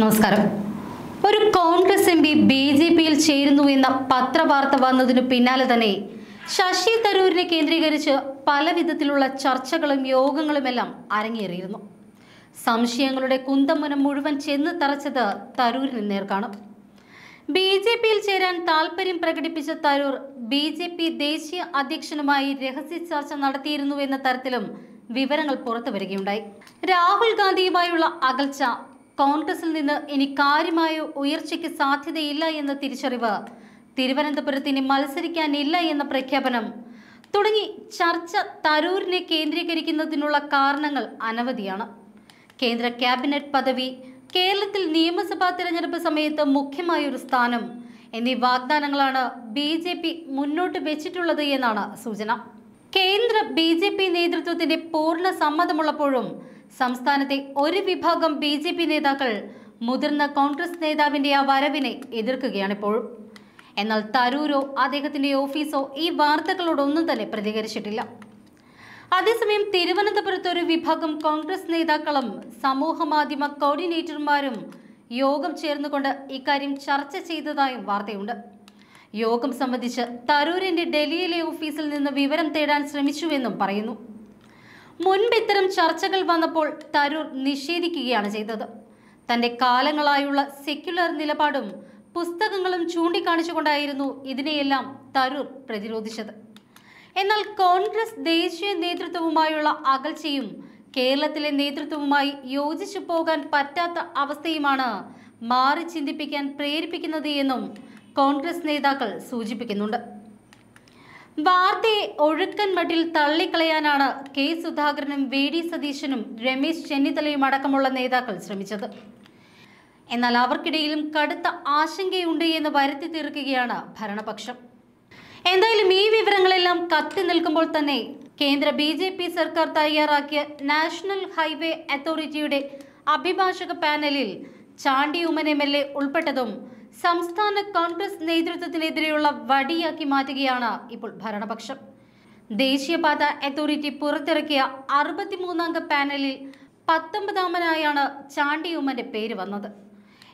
നമസ്കാരം ഒരു Congress M P ബി ജെ പിയിൽ ചേരുന്നു എന്ന പത്രവാർത്ത വന്നതിനു പിന്നാലെ തന്നെ ശശി തരൂരിനെ കേന്ദ്രീകരിച്ച് പല വിധത്തിലുള്ള ചർച്ചകളും യോഗങ്ങളുമെല്ലാം അരങ്ങേറിയിരുന്നു സംശയങ്ങളുടെ കുന്തമുനം മുഴുവൻ ചെന്ന് തറച്ചത് തരൂരിന് നേർക്കാണ് ബി ജെ പിയിൽ ചേരാൻ താല്പര്യം പ്രകടിപ്പിച്ച തരൂർ ബി ജെ പി ദേശീയ അധ്യക്ഷനുമായി രഹസ്യ ചർച്ച നടത്തിയിരുന്നു എന്ന തരത്തിലും വിവരങ്ങൾ പുറത്തു വരികയുണ്ടായി രാഹുൽ ഗാന്ധിയുമായുള്ള അകൽച്ച കോൺഗ്രസിൽ നിന്ന് ഇനി കാര്യമായ ഉയർച്ചയ്ക്ക് സാധ്യതയില്ല എന്ന തിരിച്ചറിവ് തിരുവനന്തപുരത്ത് ഇനി മത്സരിക്കാനില്ല എന്ന പ്രഖ്യാപനം തുടങ്ങി ചർച്ച തരൂരിനെ കേന്ദ്രീകരിക്കുന്നതിനുള്ള കാരണങ്ങൾ അനവധിയാണ് കേന്ദ്ര ക്യാബിനറ്റ് പദവി കേരളത്തിൽ നിയമസഭാ തിരഞ്ഞെടുപ്പ് സമയത്ത് മുഖ്യമായൊരു സ്ഥാനം എന്നീ വാഗ്ദാനങ്ങളാണ് ബി ജെ പി മുന്നോട്ട് വെച്ചിട്ടുള്ളത് എന്നാണ് സൂചന കേന്ദ്ര ബി ജെ പി നേതൃത്വത്തിന്റെ പൂർണ്ണ സമ്മതമുള്ളപ്പോഴും സംസ്ഥാനത്തെ ഒരു വിഭാഗം ബി ജെ പി നേതാക്കൾ മുതിർന്ന കോൺഗ്രസ് നേതാവിന്റെ ആ വരവിനെ എതിർക്കുകയാണിപ്പോൾ എന്നാൽ തരൂരോ അദ്ദേഹത്തിന്റെ ഓഫീസോ ഈ വാർത്തകളോടൊന്നും തന്നെ പ്രതികരിച്ചിട്ടില്ല അതേസമയം തിരുവനന്തപുരത്ത് ഒരു വിഭാഗം കോൺഗ്രസ് നേതാക്കളും മാധ്യമ കോർഡിനേറ്റർമാരും യോഗം ചേർന്നുകൊണ്ട് ഇക്കാര്യം ചർച്ച ചെയ്തതായും വാർത്തയുണ്ട് യോഗം സംബന്ധിച്ച് തരൂരിന്റെ ഡൽഹിയിലെ ഓഫീസിൽ നിന്ന് വിവരം തേടാൻ ശ്രമിച്ചുവെന്നും പറയുന്നു മുൻപ് ഇത്തരം ചർച്ചകൾ വന്നപ്പോൾ തരൂർ നിഷേധിക്കുകയാണ് ചെയ്തത് തന്റെ കാലങ്ങളായുള്ള സെക്യുലർ നിലപാടും പുസ്തകങ്ങളും ചൂണ്ടിക്കാണിച്ചുകൊണ്ടായിരുന്നു ഇതിനെയെല്ലാം തരൂർ പ്രതിരോധിച്ചത് എന്നാൽ കോൺഗ്രസ് ദേശീയ നേതൃത്വവുമായുള്ള അകൽച്ചയും കേരളത്തിലെ നേതൃത്വവുമായി യോജിച്ചു പോകാൻ പറ്റാത്ത അവസ്ഥയുമാണ് മാറി ചിന്തിപ്പിക്കാൻ പ്രേരിപ്പിക്കുന്നത് എന്നും കോൺഗ്രസ് നേതാക്കൾ സൂചിപ്പിക്കുന്നുണ്ട് വാർത്തയെ ഒഴുക്കൻ മട്ടിൽ തള്ളിക്കളയാനാണ് കെ സുധാകരനും വി ഡി സതീശനും രമേശ് ചെന്നിത്തലയും അടക്കമുള്ള നേതാക്കൾ ശ്രമിച്ചത് എന്നാൽ അവർക്കിടയിലും കടുത്ത ആശങ്കയുണ്ട് എന്ന് വരുത്തി തീർക്കുകയാണ് ഭരണപക്ഷം എന്തായാലും ഈ വിവരങ്ങളെല്ലാം കത്തി നിൽക്കുമ്പോൾ തന്നെ കേന്ദ്ര ബി ജെ പി സർക്കാർ തയ്യാറാക്കിയ നാഷണൽ ഹൈവേ അതോറിറ്റിയുടെ അഭിഭാഷക പാനലിൽ ചാണ്ടിയുമൻ എം എൽ എ ഉൾപ്പെട്ടതും സംസ്ഥാന കോൺഗ്രസ് നേതൃത്വത്തിനെതിരെയുള്ള വടിയാക്കി മാറ്റുകയാണ് ഇപ്പോൾ ഭരണപക്ഷം ദേശീയപാത അതോറിറ്റി പുറത്തിറക്കിയ അറുപത്തിമൂന്നംഗ പാനലിൽ പത്തൊമ്പതാമനായാണ് ചാണ്ടിയുമ്മന്റെ പേര് വന്നത്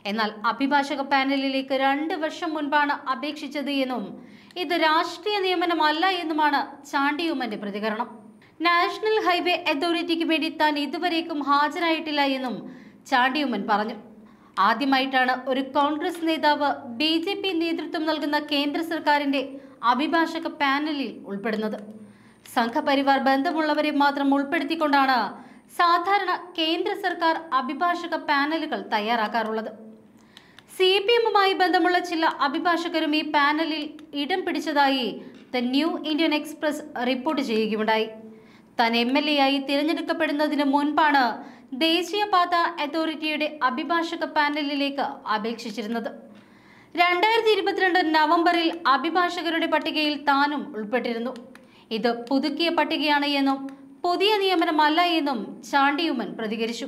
എന്നാൽ അഭിഭാഷക പാനലിലേക്ക് രണ്ട് വർഷം മുൻപാണ് അപേക്ഷിച്ചത് എന്നും ഇത് രാഷ്ട്രീയ നിയമനമല്ല എന്നുമാണ് ചാണ്ടിയുമ്മന്റെ പ്രതികരണം നാഷണൽ ഹൈവേ അതോറിറ്റിക്ക് വേണ്ടി താൻ ഇതുവരേക്കും ഹാജരായിട്ടില്ല എന്നും ചാണ്ടിയുമ്മൻ പറഞ്ഞു ആദ്യമായിട്ടാണ് ഒരു കോൺഗ്രസ് നേതാവ് ബി ജെ പി നേതൃത്വം നൽകുന്ന കേന്ദ്ര സർക്കാരിന്റെ അഭിഭാഷക പാനലിൽ ഉൾപ്പെടുന്നത് സംഘപരിവാർ ബന്ധമുള്ളവരെ മാത്രം ഉൾപ്പെടുത്തിക്കൊണ്ടാണ് സാധാരണ കേന്ദ്ര സർക്കാർ അഭിഭാഷക പാനലുകൾ തയ്യാറാക്കാറുള്ളത് സി പി എമ്മുമായി ബന്ധമുള്ള ചില അഭിഭാഷകരും ഈ പാനലിൽ ഇടം പിടിച്ചതായി the New Indian Express report ചെയ്യുകയുണ്ടായി താൻ എം എൽ എ ആയി തിരഞ്ഞെടുക്കപ്പെടുന്നതിന് മുൻപാണ് ദേശീയപാത അതോറിറ്റിയുടെ അഭിഭാഷക പാനലിലേക്ക് അപേക്ഷിച്ചിരുന്നത് രണ്ടായിരത്തി ഇരുപത്തിരണ്ട് നവംബറിൽ അഭിഭാഷകരുടെ പട്ടികയിൽ താനും ഉൾപ്പെട്ടിരുന്നു ഇത് പുതുക്കിയ പട്ടികയാണ് എന്നും പുതിയ നിയമനമല്ല എന്നും ചാണ്ടിയുമൻ പ്രതികരിച്ചു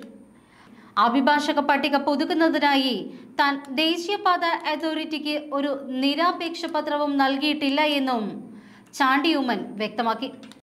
അഭിഭാഷക പട്ടിക പുതുക്കുന്നതിനായി താൻ ദേശീയപാത അതോറിറ്റിക്ക് ഒരു നിരാപേക്ഷ പത്രവും നൽകിയിട്ടില്ല എന്നും ചാണ്ടിയുമൻ വ്യക്തമാക്കി